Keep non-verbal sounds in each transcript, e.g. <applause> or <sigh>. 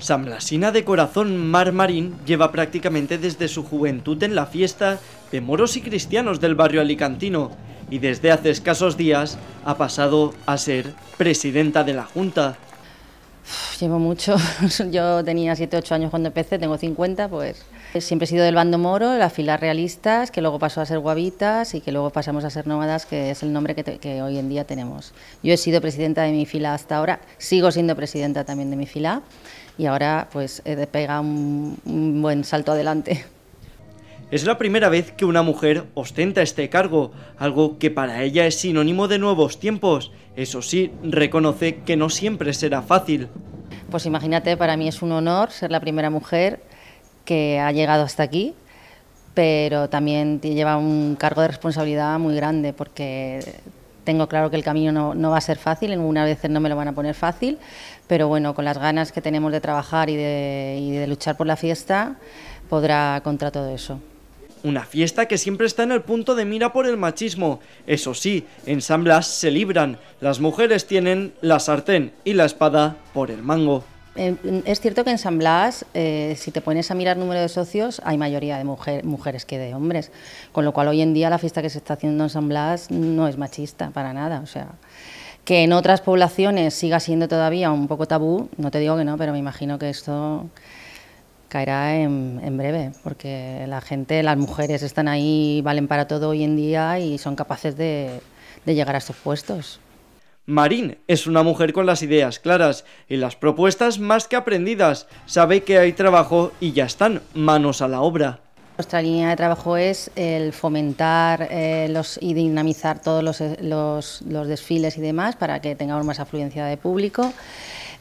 Samlasina de corazón mar marín lleva prácticamente desde su juventud en la fiesta de moros y cristianos del barrio alicantino y desde hace escasos días ha pasado a ser presidenta de la Junta. Llevo mucho, <laughs> yo tenía 7, 8 años cuando empecé, tengo 50, pues eh, siempre he sido del bando moro, la fila realistas, que luego pasó a ser guavitas y que luego pasamos a ser nómadas, que es el nombre que, que hoy en día tenemos. Yo he sido presidenta de mi fila hasta ahora, sigo siendo presidenta también de mi fila, y ahora pues pega un, un buen salto adelante. Es la primera vez que una mujer ostenta este cargo, algo que para ella es sinónimo de nuevos tiempos. Eso sí, reconoce que no siempre será fácil. Pues imagínate, para mí es un honor ser la primera mujer que ha llegado hasta aquí, pero también lleva un cargo de responsabilidad muy grande porque tengo claro que el camino no, va a ser fácil, una vez no me lo van a poner fácil, pero bueno, con las ganas que tenemos de trabajar y de, y de luchar por la fiesta, podrá contra todo eso. Una fiesta que siempre está en el punto de mira por el machismo. Eso sí, en San Blas se libran. Las mujeres tienen la sartén y la espada por el mango. Em, es cierto que en San Blas, eh, si te pones a mirar número de socios, hay mayoría de mujeres que de hombres, con lo cual hoy en día la fiesta que se está haciendo en San Blas no es machista para nada, o sea, que en otras poblaciones siga siendo todavía un poco tabú, no te digo que no, pero me imagino que esto caerá en, breve, porque la gente, las mujeres están ahí, valen para todo hoy en día y son capaces de, de llegar a estos puestos. Marín es una mujer con las ideas claras y las propuestas más que aprendidas. Sabe que hay trabajo y ya están manos a la obra. Nuestra línea de trabajo es el fomentar eh, los, y dinamizar todos los, desfiles y demás para que tengamos más afluencia de público,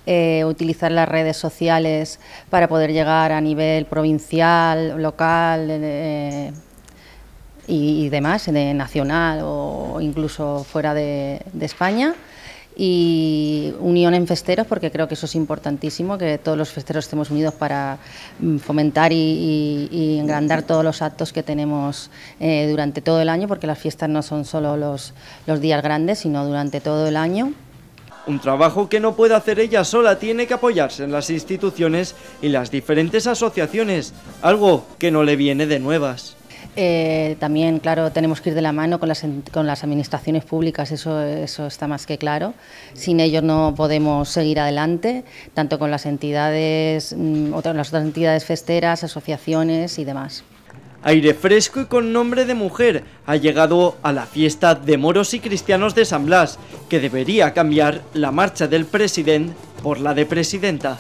eh, utilizar las redes sociales para poder llegar a nivel provincial, local. Eh, y, demás, de nacional o incluso fuera de, España y unión en festeros, porque creo que eso es importantísimo, que todos los festeros estemos unidos para mm, fomentar y, engrandar todos los actos que tenemos eh, durante todo el año, porque las fiestas no son solo los días grandes, sino durante todo el año. Un trabajo que no puede hacer ella sola, tiene que apoyarse en las instituciones y las diferentes asociaciones, algo que no le viene de nuevas. Eh, también, claro, tenemos que ir de la mano con las, con las administraciones públicas, eso, eso está más que claro. Sin ellos no podemos seguir adelante, tanto con las entidades, mm, otras, las otras entidades festeras, asociaciones y demás. Aire fresco y con nombre de mujer ha llegado a la fiesta de moros y cristianos de San Blas, que debería cambiar la marcha del presidente por la de presidenta.